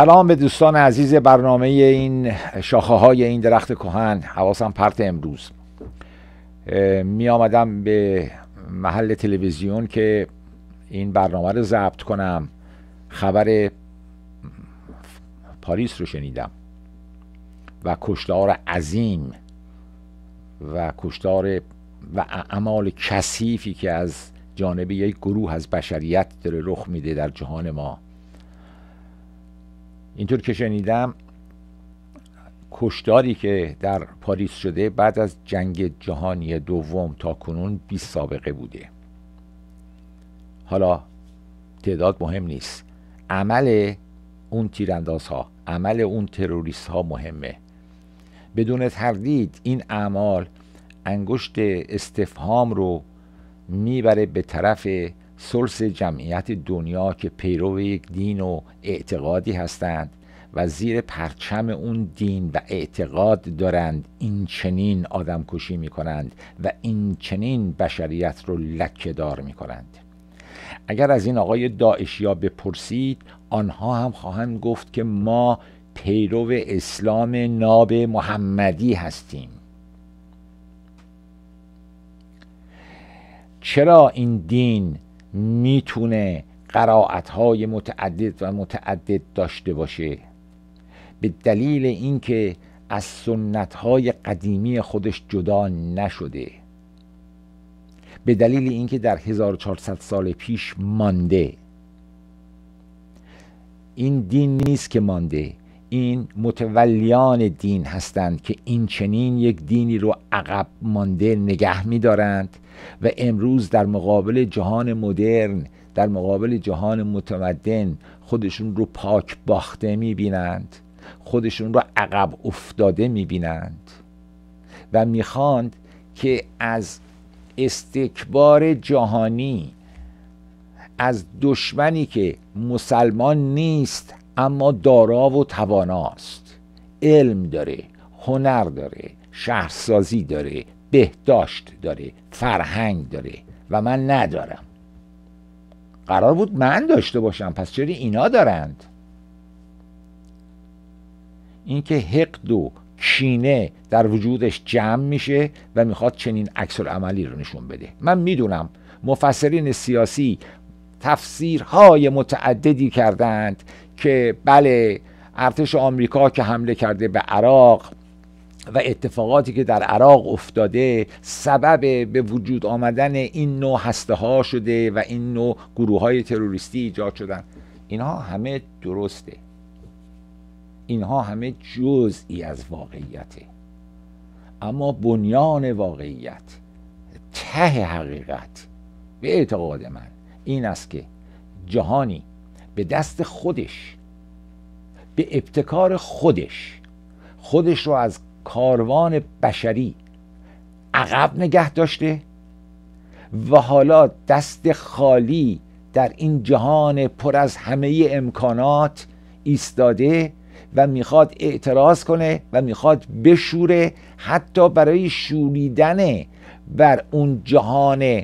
سلام به دوستان عزیز برنامه این شاخه های این درخت کهن حواسم پرت امروز می آمدم به محل تلویزیون که این برنامه رو ضبط کنم خبر پاریس رو شنیدم و کشتار عظیم و کشتار و اعمال کثیفی که از جانب یک گروه از بشریت داره رخ میده در جهان ما اینطور که شنیدم کشداری که در پاریس شده بعد از جنگ جهانی دوم تا کنون بی سابقه بوده حالا تعداد مهم نیست عمل اون تیرانداز ها عمل اون تروریست ها مهمه بدون تردید این اعمال انگشت استفهام رو میبره به طرف سلس جمعیت دنیا که پیرو یک دین و اعتقادی هستند و زیر پرچم اون دین و اعتقاد دارند این چنین آدم کشی می کنند و این چنین بشریت رو لکه دار می کنند اگر از این آقای داعشیا بپرسید آنها هم خواهند گفت که ما پیرو اسلام ناب محمدی هستیم چرا این دین میتونه های متعدد و متعدد داشته باشه به دلیل اینکه از سنت های قدیمی خودش جدا نشده به دلیل اینکه در 1400 سال پیش مانده این دین نیست که مانده این متولیان دین هستند که این چنین یک دینی رو عقب مانده نگه می دارند و امروز در مقابل جهان مدرن در مقابل جهان متمدن خودشون رو پاک باخته می بینند خودشون رو عقب افتاده می بینند و میخواند که از استکبار جهانی از دشمنی که مسلمان نیست اما دارا و تواناست علم داره هنر داره شهرسازی داره بهداشت داره فرهنگ داره و من ندارم قرار بود من داشته باشم پس چرا اینا دارند اینکه حقد و کینه در وجودش جمع میشه و میخواد چنین عکس عملی رو نشون بده من میدونم مفسرین سیاسی تفسیرهای متعددی کردند که بله ارتش آمریکا که حمله کرده به عراق و اتفاقاتی که در عراق افتاده سبب به وجود آمدن این نوع هسته ها شده و این نوع گروه های تروریستی ایجاد شدن اینها همه درسته اینها همه جزئی از واقعیته اما بنیان واقعیت ته حقیقت به اعتقاد من این است که جهانی به دست خودش به ابتکار خودش خودش رو از کاروان بشری عقب نگه داشته و حالا دست خالی در این جهان پر از همه امکانات ایستاده و میخواد اعتراض کنه و میخواد بشوره حتی برای شوریدن بر اون جهان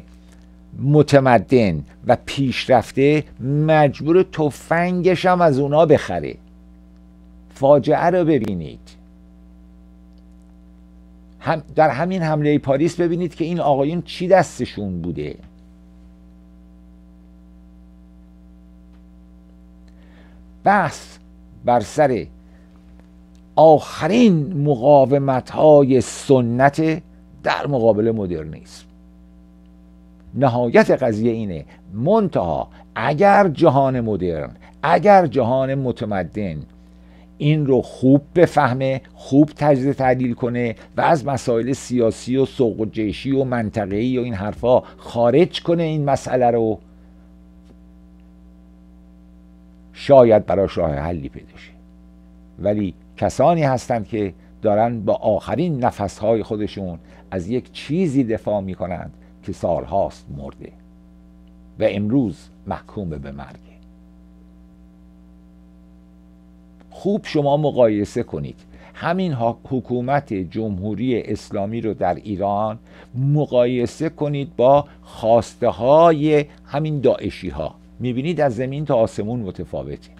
متمدن و پیشرفته مجبور تفنگش هم از اونا بخره فاجعه رو ببینید هم در همین حمله پاریس ببینید که این آقایون چی دستشون بوده بحث بر سر آخرین مقاومت های سنت در مقابل مدرنیسم نهایت قضیه اینه منتها اگر جهان مدرن اگر جهان متمدن این رو خوب بفهمه خوب تجزیه تحلیل کنه و از مسائل سیاسی و سوق و جیشی و منطقه‌ای و این حرفا خارج کنه این مسئله رو شاید برای راه حلی پیدا شه ولی کسانی هستند که دارن با آخرین نفسهای خودشون از یک چیزی دفاع میکنند که سال هاست مرده و امروز محکوم به مرگه خوب شما مقایسه کنید همین حکومت جمهوری اسلامی رو در ایران مقایسه کنید با خواسته های همین داعشی ها میبینید از زمین تا آسمون متفاوته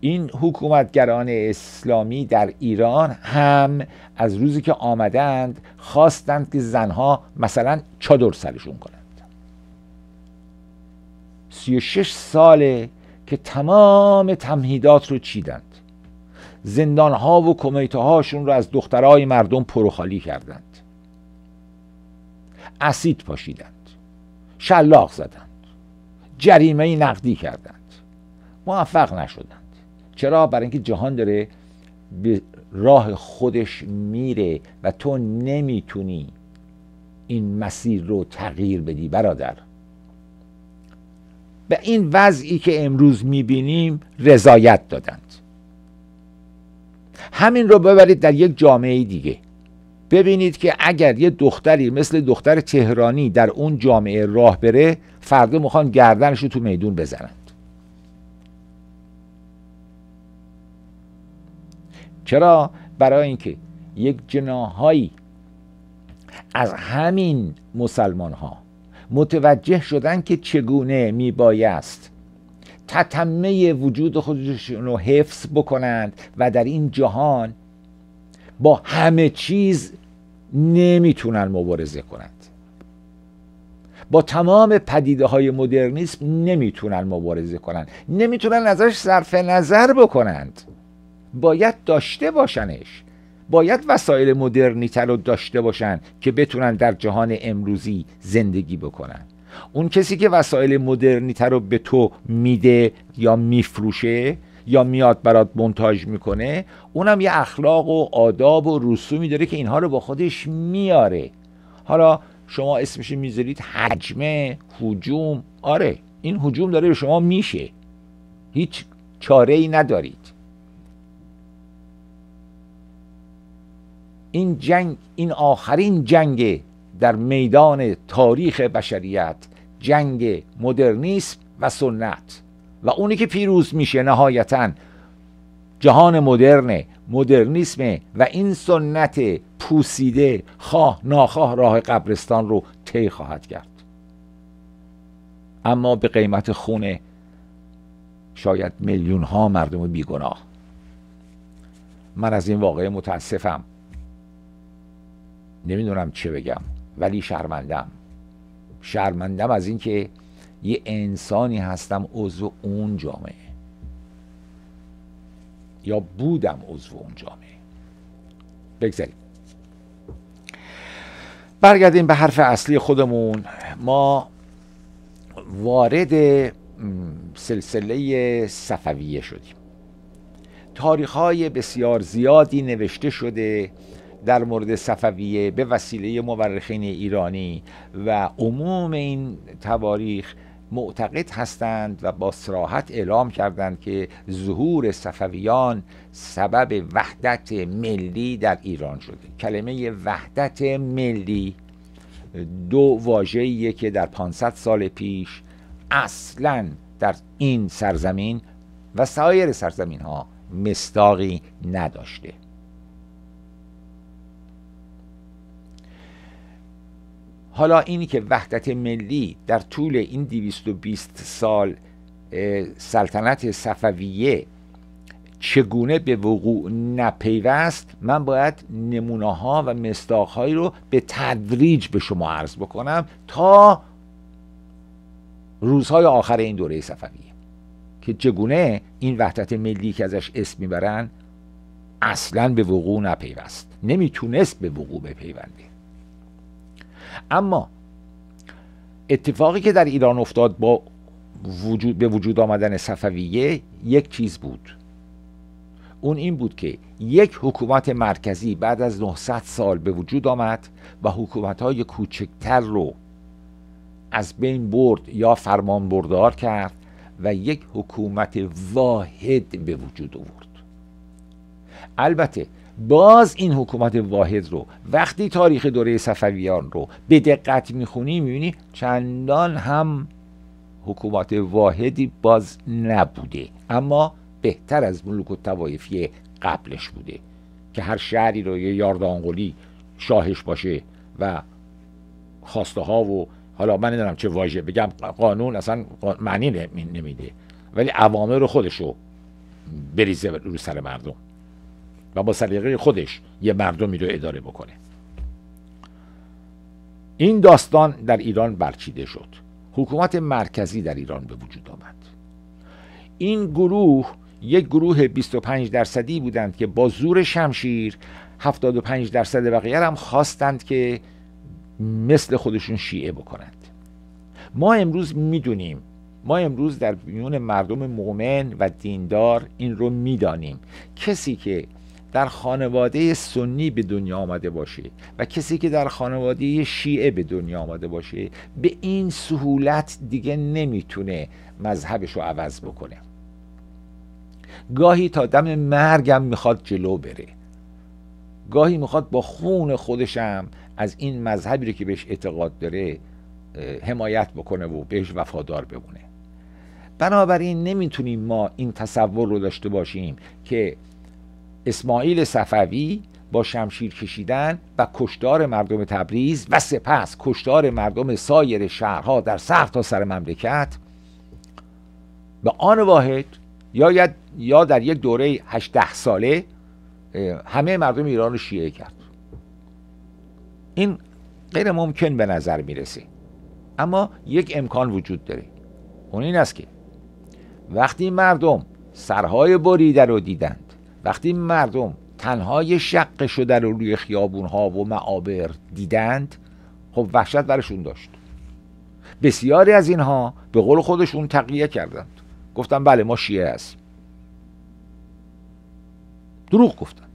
این حکومتگران اسلامی در ایران هم از روزی که آمدند خواستند که زنها مثلا چادر سرشون کنند 36 ساله که تمام تمهیدات رو چیدند زندانها و کمیته هاشون رو از دخترای مردم پروخالی کردند اسید پاشیدند شلاق زدند جریمه نقدی کردند موفق نشدند چرا برای اینکه جهان داره به راه خودش میره و تو نمیتونی این مسیر رو تغییر بدی برادر به این وضعی که امروز میبینیم رضایت دادند همین رو ببرید در یک جامعه دیگه ببینید که اگر یه دختری مثل دختر تهرانی در اون جامعه راه بره فردا میخوان گردنش رو تو میدون بزنن چرا برای اینکه یک جناهایی از همین مسلمان ها متوجه شدن که چگونه می بایست تتمه وجود خودشون رو حفظ بکنند و در این جهان با همه چیز نمیتونن مبارزه کنند با تمام پدیده های مدرنیسم نمیتونن مبارزه کنند نمیتونن ازش صرف نظر بکنند باید داشته باشنش باید وسایل مدرنیتر رو داشته باشن که بتونن در جهان امروزی زندگی بکنن اون کسی که وسایل مدرنیتر رو به تو میده یا میفروشه یا میاد برات منتاج میکنه اونم یه اخلاق و آداب و رسومی داره که اینها رو با خودش میاره حالا شما اسمش میذارید حجمه هجوم آره این حجوم داره به شما میشه هیچ چاره ای ندارید این جنگ این آخرین جنگ در میدان تاریخ بشریت جنگ مدرنیسم و سنت و اونی که پیروز میشه نهایتا جهان مدرن مدرنیسم و این سنت پوسیده خواه ناخواه راه قبرستان رو طی خواهد کرد اما به قیمت خون شاید میلیون ها مردم بیگناه من از این واقعه متاسفم نمیدونم چه بگم ولی شرمندم شرمندم از اینکه یه انسانی هستم عضو اون جامعه یا بودم عضو اون جامعه بگذاریم برگردیم به حرف اصلی خودمون ما وارد سلسله صفویه شدیم تاریخ های بسیار زیادی نوشته شده در مورد صفویه به وسیله مورخین ایرانی و عموم این تواریخ معتقد هستند و با سراحت اعلام کردند که ظهور صفویان سبب وحدت ملی در ایران شده کلمه وحدت ملی دو واجهیه که در 500 سال پیش اصلا در این سرزمین و سایر سرزمین ها مستاقی نداشته حالا اینی که وحدت ملی در طول این 220 سال سلطنت صفویه چگونه به وقوع نپیوست من باید نمونه ها و هایی رو به تدریج به شما عرض بکنم تا روزهای آخر این دوره صفویه که چگونه این وحدت ملی که ازش اسم میبرن اصلا به وقوع نپیوست نمیتونست به وقوع بپیونده اما اتفاقی که در ایران افتاد با وجود به وجود آمدن صفویه یک چیز بود اون این بود که یک حکومت مرکزی بعد از 900 سال به وجود آمد و حکومت های کوچکتر رو از بین برد یا فرمان بردار کرد و یک حکومت واحد به وجود آورد البته باز این حکومت واحد رو وقتی تاریخ دوره صفویان رو به دقت میخونی میبینی چندان هم حکومت واحدی باز نبوده اما بهتر از ملوک و توایفی قبلش بوده که هر شهری رو یه یاردانگولی شاهش باشه و خواسته ها و حالا من ندارم چه واژه بگم قانون اصلا معنی نمیده ولی عوامر رو خودشو بریزه رو سر مردم و با سلیقه خودش یه مردمی رو اداره بکنه این داستان در ایران برچیده شد حکومت مرکزی در ایران به وجود آمد این گروه یک گروه 25 درصدی بودند که با زور شمشیر 75 درصد بقیه هم خواستند که مثل خودشون شیعه بکنند ما امروز میدونیم ما امروز در میون مردم مؤمن و دیندار این رو میدانیم کسی که در خانواده سنی به دنیا آمده باشه و کسی که در خانواده شیعه به دنیا آمده باشه به این سهولت دیگه نمیتونه مذهبش رو عوض بکنه گاهی تا دم مرگم میخواد جلو بره گاهی میخواد با خون خودشم از این مذهبی رو که بهش اعتقاد داره حمایت بکنه و بهش وفادار بمونه بنابراین نمیتونیم ما این تصور رو داشته باشیم که اسماعیل صفوی با شمشیر کشیدن و کشتار مردم تبریز و سپس کشتار مردم سایر شهرها در سر تا سر مملکت به آن واحد یا, یا در یک دوره 18 ساله همه مردم ایران رو شیعه کرد این غیر ممکن به نظر میرسه اما یک امکان وجود داره اون این است که وقتی مردم سرهای بریده رو دیدن وقتی مردم تنهای شق شده رو روی خیابون ها و معابر دیدند خب وحشت برشون داشت بسیاری از اینها به قول خودشون تقیه کردند گفتن بله ما شیعه هستیم دروغ گفتند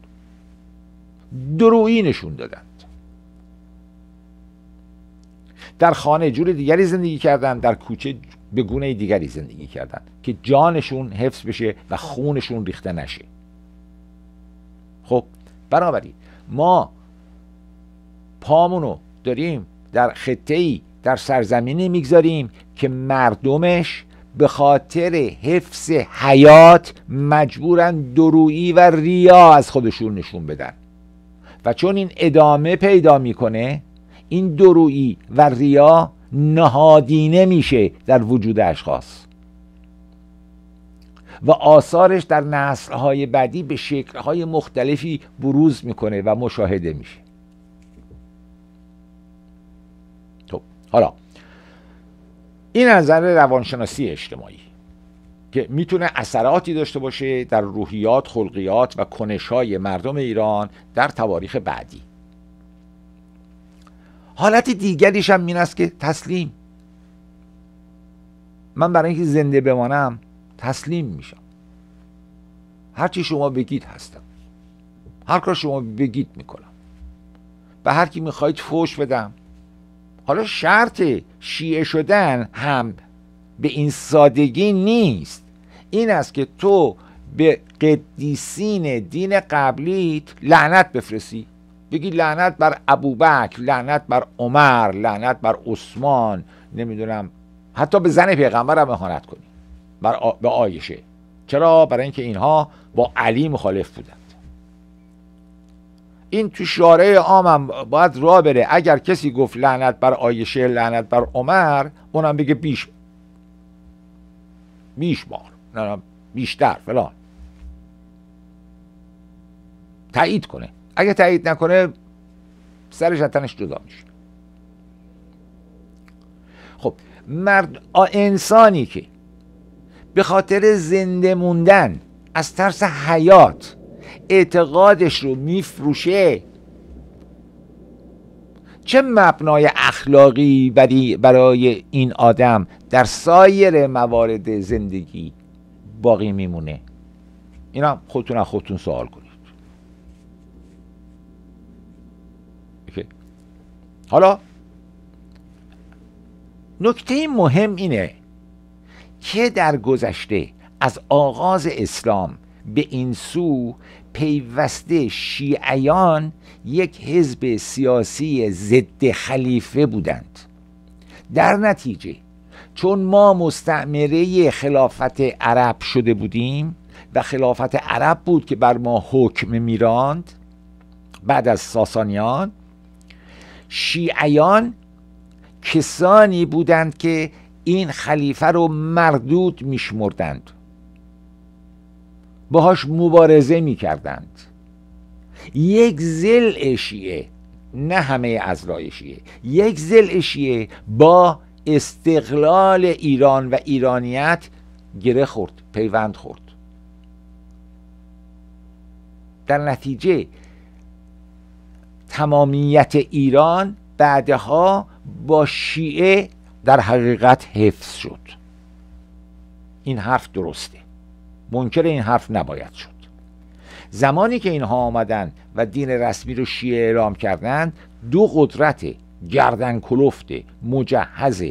درویی نشون دادند در خانه جور دیگری زندگی کردند در کوچه به گونه دیگری زندگی کردند که جانشون حفظ بشه و خونشون ریخته نشه خب بنابراین ما پامونو داریم در خطه ای در سرزمینی میگذاریم که مردمش به خاطر حفظ حیات مجبورن درویی و ریا از خودشون نشون بدن و چون این ادامه پیدا میکنه این درویی و ریا نهادینه میشه در وجود اشخاص و آثارش در نسلهای بعدی به شکلهای مختلفی بروز میکنه و مشاهده میشه خب حالا این نظر روانشناسی اجتماعی که میتونه اثراتی داشته باشه در روحیات، خلقیات و کنشهای مردم ایران در تواریخ بعدی حالت دیگریش هم این است که تسلیم من برای اینکه زنده بمانم تسلیم میشم هرچی شما بگید هستم هر کار شما بگید میکنم به هر کی میخواید فوش بدم حالا شرط شیعه شدن هم به این سادگی نیست این است که تو به قدیسین دین قبلیت لعنت بفرسی بگی لعنت بر ابوبکر لعنت بر عمر لعنت بر عثمان نمیدونم حتی به زن پیغمبرم اهانت کنی بر آ... به آیشه چرا برای اینکه اینها با علی مخالف بودند این تو شارع عامم باید را بره اگر کسی گفت لعنت بر آیشه لعنت بر عمر اونم بگه بیش بیش بار نه بیشتر فلان تایید کنه اگه تایید نکنه سرش از تنش جدا میشه خب مرد انسانی که به خاطر زنده موندن از ترس حیات اعتقادش رو میفروشه چه مبنای اخلاقی برای این آدم در سایر موارد زندگی باقی میمونه اینا خودتون از خودتون سوال کنید حالا نکته مهم اینه که در گذشته از آغاز اسلام به این سو پیوسته شیعیان یک حزب سیاسی ضد خلیفه بودند در نتیجه چون ما مستعمره خلافت عرب شده بودیم و خلافت عرب بود که بر ما حکم میراند بعد از ساسانیان شیعیان کسانی بودند که این خلیفه رو مردود میشمردند باهاش مبارزه میکردند یک زل شیعه نه همه از شیعه یک زل شیعه با استقلال ایران و ایرانیت گره خورد پیوند خورد در نتیجه تمامیت ایران بعدها با شیعه در حقیقت حفظ شد این حرف درسته منکر این حرف نباید شد زمانی که اینها آمدن و دین رسمی رو شیعه اعلام کردند دو قدرت گردن کلفت مجهز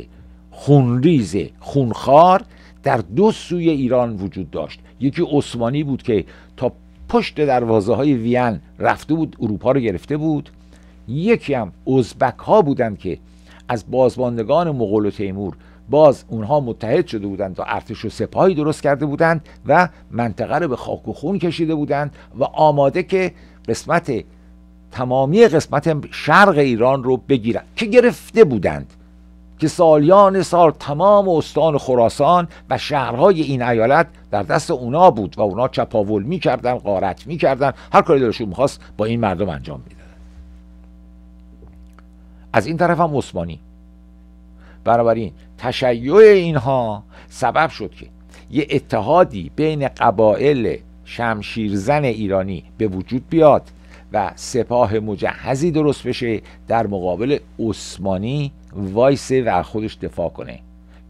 خونریز خونخوار در دو سوی ایران وجود داشت یکی عثمانی بود که تا پشت دروازه های وین رفته بود اروپا رو گرفته بود یکی هم ازبک ها بودند که از بازماندگان مغول و تیمور باز اونها متحد شده بودند و ارتش و سپاهی درست کرده بودند و منطقه رو به خاک و خون کشیده بودند و آماده که قسمت تمامی قسمت شرق ایران رو بگیرند که گرفته بودند که سالیان سال تمام استان خراسان و شهرهای این ایالت در دست اونا بود و اونا چپاول میکردن غارت میکردن هر کاری دلشون میخواست با این مردم انجام میدن از این طرف هم عثمانی بنابراین تشیع اینها سبب شد که یه اتحادی بین قبایل شمشیرزن ایرانی به وجود بیاد و سپاه مجهزی درست بشه در مقابل عثمانی وایسه و خودش دفاع کنه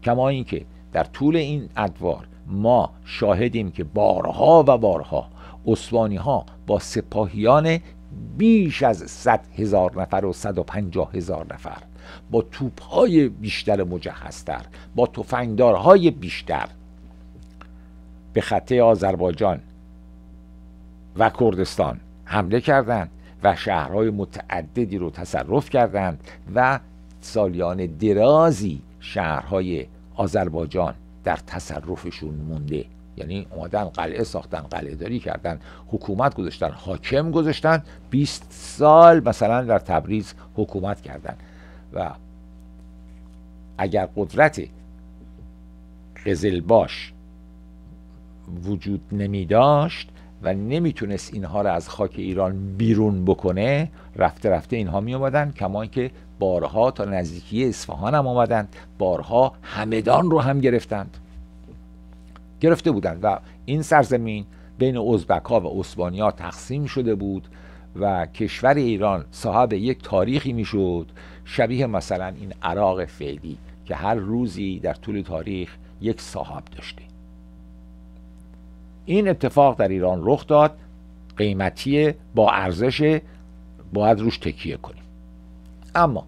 کما اینکه در طول این ادوار ما شاهدیم که بارها و بارها عثمانی ها با سپاهیان بیش از 100 هزار نفر و 150 هزار نفر با توپهای بیشتر مجهزتر با تفنگدارهای بیشتر به خطه آذربایجان و کردستان حمله کردند و شهرهای متعددی رو تصرف کردند و سالیان درازی شهرهای آذربایجان در تصرفشون مونده یعنی اومدن قلعه ساختن قلعه داری کردن حکومت گذاشتن حاکم گذاشتن 20 سال مثلا در تبریز حکومت کردن و اگر قدرت قزلباش وجود نمی داشت و نمیتونست اینها را از خاک ایران بیرون بکنه رفته رفته اینها می آمدن کما که بارها تا نزدیکی اصفهان هم آمدند بارها همدان رو هم گرفتند گرفته بودند و این سرزمین بین ازبک ها و عثمانی تقسیم شده بود و کشور ایران صاحب یک تاریخی میشد شبیه مثلا این عراق فعلی که هر روزی در طول تاریخ یک صاحب داشته این اتفاق در ایران رخ داد قیمتی با ارزش باید روش تکیه کنیم اما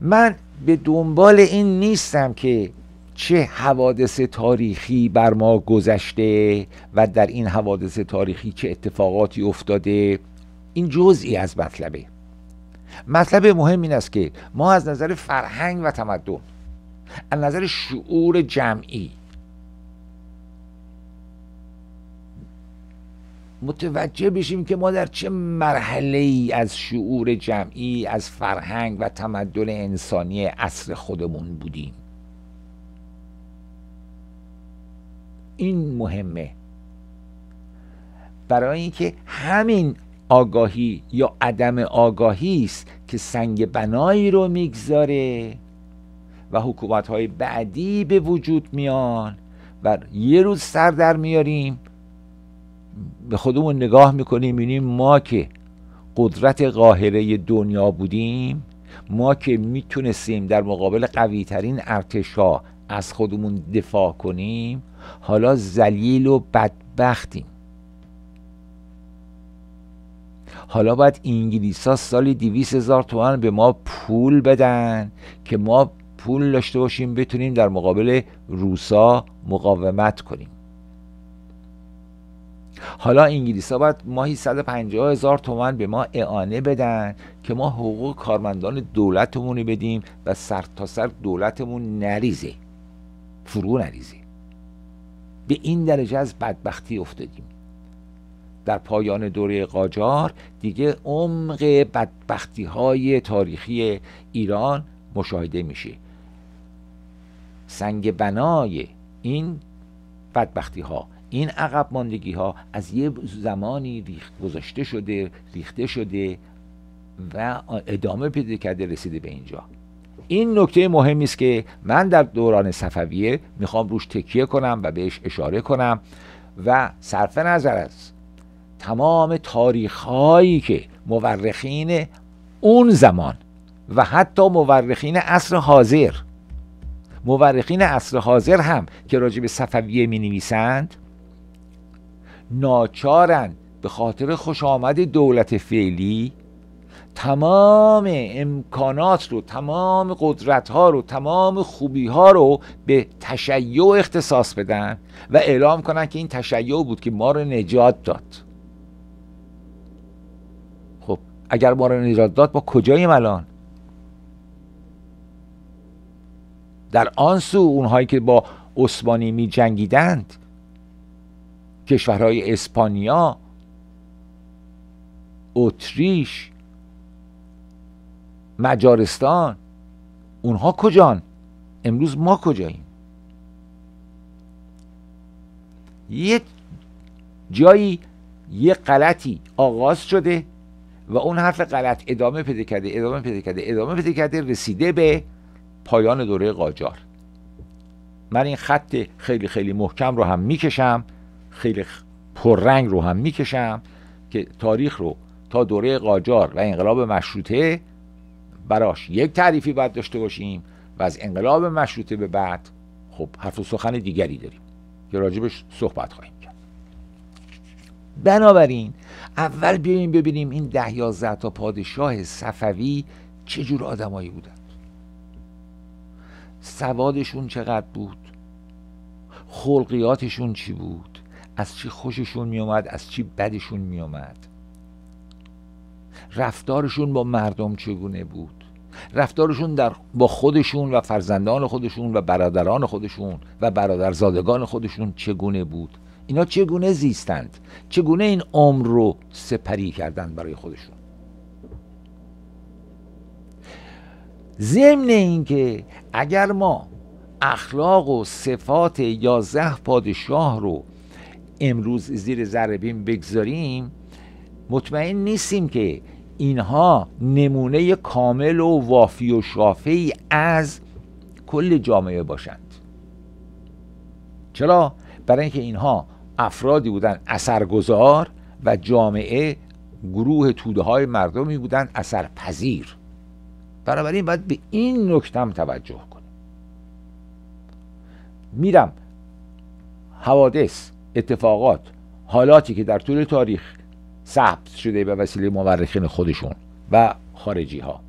من به دنبال این نیستم که چه حوادث تاریخی بر ما گذشته و در این حوادث تاریخی چه اتفاقاتی افتاده این جزئی از مطلبه مطلب مهم این است که ما از نظر فرهنگ و تمدن از نظر شعور جمعی متوجه بشیم که ما در چه مرحله ای از شعور جمعی از فرهنگ و تمدن انسانی اصر خودمون بودیم این مهمه برای اینکه همین آگاهی یا عدم آگاهی است که سنگ بنایی رو میگذاره و حکومت های بعدی به وجود میان و یه روز سر در میاریم به خودمون نگاه میکنیم میبینیم ما که قدرت قاهره دنیا بودیم ما که میتونستیم در مقابل قویترین ارتشا از خودمون دفاع کنیم حالا زلیل و بدبختیم حالا باید ها سالی دیویس هزار تومن به ما پول بدن که ما پول داشته باشیم بتونیم در مقابل روسا مقاومت کنیم حالا انگلیس ها باید ماهی 150 هزار تومن به ما اعانه بدن که ما حقوق کارمندان دولتمونی بدیم و سر تا سر دولتمون نریزه فرو نریزه به این درجه از بدبختی افتادیم در پایان دوره قاجار دیگه عمق بدبختی های تاریخی ایران مشاهده میشه سنگ بنای این بدبختی ها این عقب ماندگی ها از یه زمانی گذاشته شده ریخته شده و ادامه پیدا کرده رسیده به اینجا این نکته مهمی است که من در دوران صفویه میخوام روش تکیه کنم و بهش اشاره کنم و صرف نظر از تمام تاریخ هایی که مورخین اون زمان و حتی مورخین عصر حاضر مورخین عصر حاضر هم که راجع به صفویه می نویسند ناچارن به خاطر خوش آمد دولت فعلی تمام امکانات رو تمام قدرت ها رو تمام خوبی ها رو به تشیع اختصاص بدن و اعلام کنن که این تشیع بود که ما رو نجات داد خب اگر ما رو نجات داد با کجاییم الان در آن سو اونهایی که با عثمانی می جنگیدند کشورهای اسپانیا اتریش مجارستان اونها کجان امروز ما کجاییم یه جایی یه غلطی آغاز شده و اون حرف غلط ادامه پیدا کرده ادامه پیدا کرده ادامه پیدا کرده رسیده به پایان دوره قاجار من این خط خیلی خیلی محکم رو هم میکشم خیلی پررنگ رو هم میکشم که تاریخ رو تا دوره قاجار و انقلاب مشروطه براش یک تعریفی باید داشته باشیم و از انقلاب مشروطه به بعد خب حرف و سخن دیگری داریم که راجبش صحبت خواهیم کرد بنابراین اول بیایم ببینیم این ده یازده تا پادشاه صفوی چه جور آدمایی بودند سوادشون چقدر بود خلقیاتشون چی بود از چی خوششون میومد از چی بدشون میومد رفتارشون با مردم چگونه بود رفتارشون در با خودشون و فرزندان خودشون و برادران خودشون و برادرزادگان خودشون چگونه بود اینا چگونه زیستند چگونه این عمر رو سپری کردند برای خودشون ضمن اینکه اگر ما اخلاق و صفات یازده پادشاه رو امروز زیر ذره بگذاریم مطمئن نیستیم که اینها نمونه کامل و وافی و شافی از کل جامعه باشند چرا برای اینکه اینها افرادی بودند اثرگذار و جامعه گروه توده های مردمی بودند اثرپذیر بنابراین باید به این نکتم توجه کنیم میرم حوادث اتفاقات حالاتی که در طول تاریخ ثبت شده به وسیله مورخین خودشون و خارجی ها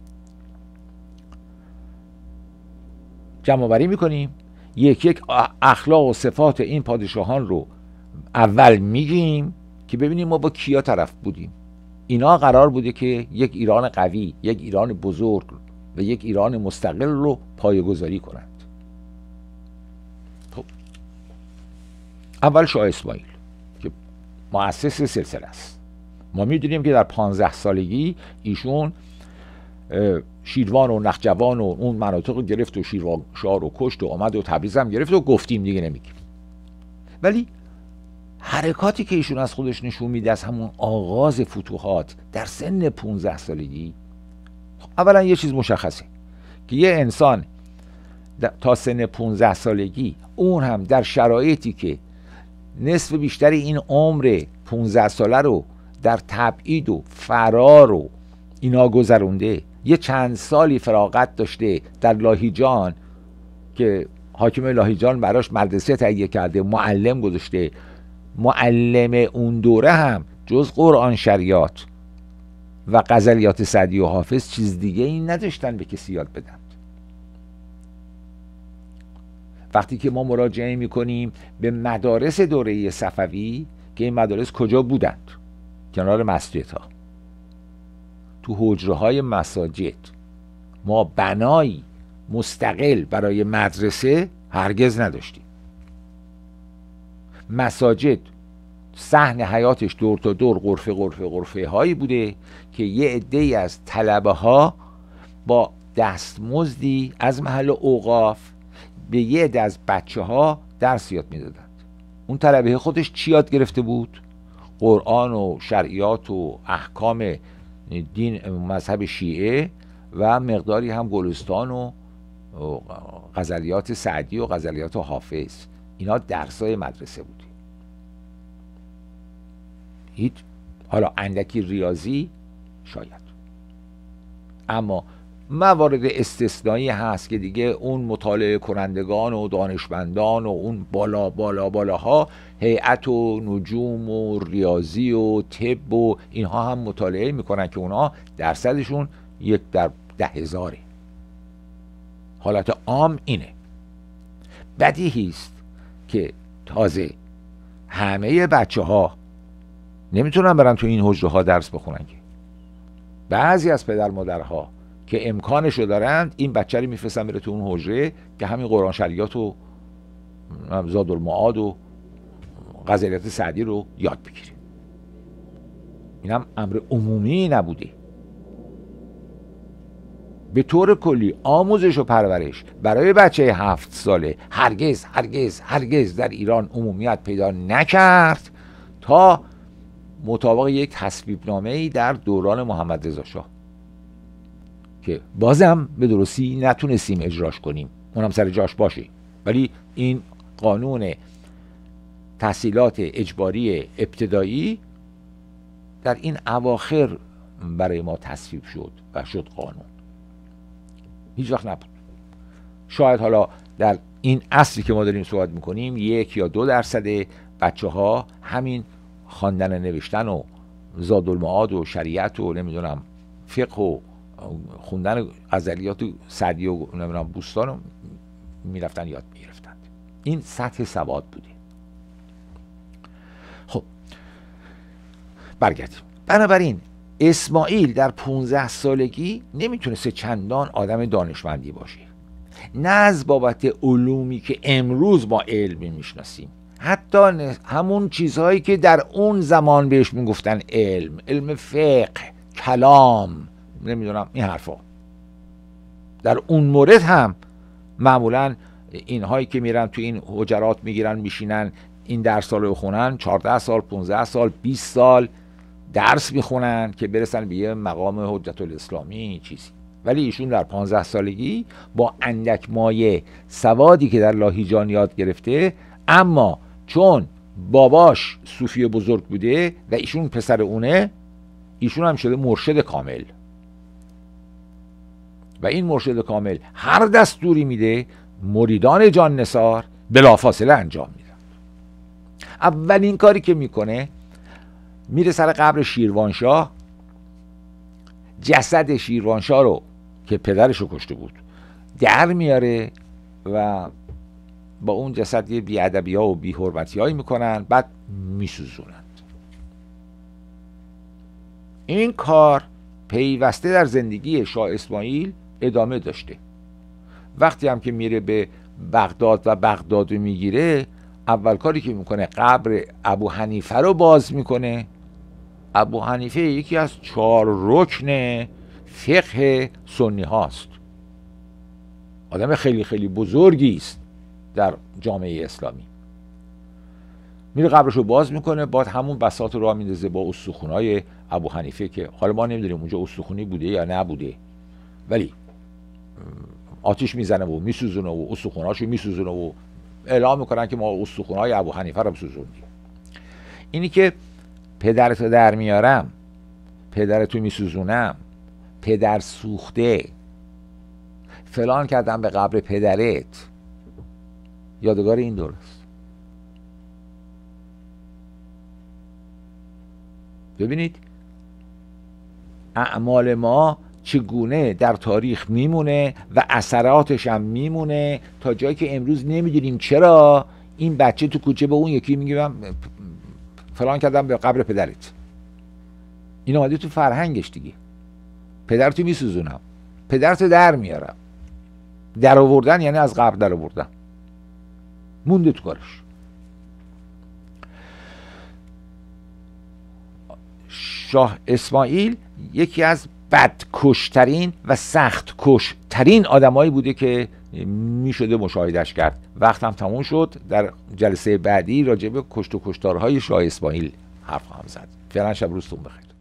جمع بری میکنیم یک یک اخلاق و صفات این پادشاهان رو اول میگیم که ببینیم ما با کیا طرف بودیم اینا قرار بوده که یک ایران قوی یک ایران بزرگ و یک ایران مستقل رو پایگذاری کنند خب. اول شاه اسماعیل که مؤسس سلسله است ما میدونیم که در 15 سالگی ایشون شیروان و نخجوان و اون مناطق رو گرفت و شیروانشاه و کشت و آمد و تبریز هم گرفت و گفتیم دیگه نمیگیم ولی حرکاتی که ایشون از خودش نشون میده از همون آغاز فتوحات در سن 15 سالگی خب، اولا یه چیز مشخصه که یه انسان تا سن 15 سالگی اون هم در شرایطی که نصف بیشتر این عمر 15 ساله رو در تبعید و فرار و اینا گذرونده یه چند سالی فراغت داشته در لاهیجان که حاکم لاهیجان براش مدرسه تهیه کرده معلم گذاشته معلم اون دوره هم جز قرآن شریات و غزلیات سعدی و حافظ چیز دیگه این نداشتن به کسی یاد بدن وقتی که ما مراجعه می به مدارس دوره صفوی که این مدارس کجا بودند کنار مسجد ها تو حجره های مساجد ما بنایی مستقل برای مدرسه هرگز نداشتیم مساجد صحنه حیاتش دور تا دور غرفه غرفه غرفه هایی بوده که یه عده از طلبه ها با دستمزدی از محل اوقاف به یه عده از بچه ها درس یاد میدادند اون طلبه خودش چی یاد گرفته بود قرآن و شرعیات و احکام دین مذهب شیعه و مقداری هم گلستان و غزلیات سعدی و غزلیات حافظ اینا درسای مدرسه بود هیچ حالا اندکی ریاضی شاید اما موارد استثنایی هست که دیگه اون مطالعه کنندگان و دانشمندان و اون بالا بالا بالاها هیئت و نجوم و ریاضی و طب و اینها هم مطالعه میکنن که اونها درصدشون یک در ده هزاره حالت عام اینه بدیهی است که تازه همه بچه ها نمیتونن برن تو این حجره ها درس بخونن که بعضی از پدر مادرها که امکانش دارند این بچه رو میفرستن بره تو اون حجره که همین قرآن شریعت و زاد المعاد و غزلیات سعدی رو یاد بگیره این هم امر عمومی نبوده به طور کلی آموزش و پرورش برای بچه هفت ساله هرگز هرگز هرگز در ایران عمومیت پیدا نکرد تا مطابق یک تصویب نامه ای در دوران محمد رضا شاه که بازم به درستی نتونستیم اجراش کنیم اونم سر جاش باشه ولی این قانون تحصیلات اجباری ابتدایی در این اواخر برای ما تصویب شد و شد قانون هیچ وقت نبود شاید حالا در این اصلی که ما داریم صحبت میکنیم یک یا دو درصد بچه ها همین خواندن نوشتن و زاد المعاد و شریعت و نمیدونم فقه و خوندن غزلیات سعدی و نمیدونم بوستان رو میرفتن یاد میگرفتند این سطح سواد بوده خب برگردیم بنابراین اسماعیل در 15 سالگی نمیتونسته چندان آدم دانشمندی باشه نه از بابت علومی که امروز با علم میشناسیم حتی همون چیزهایی که در اون زمان بهش میگفتن علم علم فقه کلام نمیدونم این حرفا در اون مورد هم معمولا اینهایی که میرن تو این حجرات میگیرن میشینن این درس رو بخونن 14 سال 15 سال 20 سال درس میخونن که برسن به یه مقام حجت الاسلامی چیزی ولی ایشون در 15 سالگی با اندک مایه سوادی که در لاهیجان یاد گرفته اما چون باباش صوفی بزرگ بوده و ایشون پسر اونه ایشون هم شده مرشد کامل و این مرشد کامل هر دستوری میده مریدان جان نسار بلافاصله انجام میدن اولین کاری که میکنه میره سر قبر شیروانشاه جسد شیروانشاه رو که پدرش رو کشته بود در میاره و با اون جسد یه بیادبی ها و بی میکنن بعد میسوزونند این کار پیوسته در زندگی شاه اسماعیل ادامه داشته وقتی هم که میره به بغداد و بغداد رو میگیره اول کاری که میکنه قبر ابو حنیفه رو باز میکنه ابو حنیفه یکی از چهار رکن فقه سنی هاست آدم خیلی خیلی بزرگی است در جامعه اسلامی میره قبرش رو باز میکنه بعد همون بسات رو میندازه با استخونهای ابو حنیفه که حالا ما نمیدونیم اونجا استخونی بوده یا نبوده ولی آتیش میزنه و میسوزونه و استخوناشو میسوزونه و اعلام میکنن که ما استخونهای ابو حنیفه رو سوزوندیم اینی که رو در میارم رو میسوزونم پدر سوخته فلان کردم به قبر پدرت یادگار این درست ببینید اعمال ما چگونه در تاریخ میمونه و اثراتش هم میمونه تا جایی که امروز نمیدونیم چرا این بچه تو کوچه به اون یکی میگه فلان کردم به قبر پدرت این آمده تو فرهنگش دیگه پدرتو میسوزونم پدرت در میارم در آوردن یعنی از قبر در آوردن مونده تو کارش شاه اسماعیل یکی از بدکشترین و سخت کشترین آدمایی بوده که میشده مشاهدش کرد هم تموم شد در جلسه بعدی راجع به کشت و کشتارهای شاه اسماعیل حرف خواهم زد فعلا شب روزتون بخیر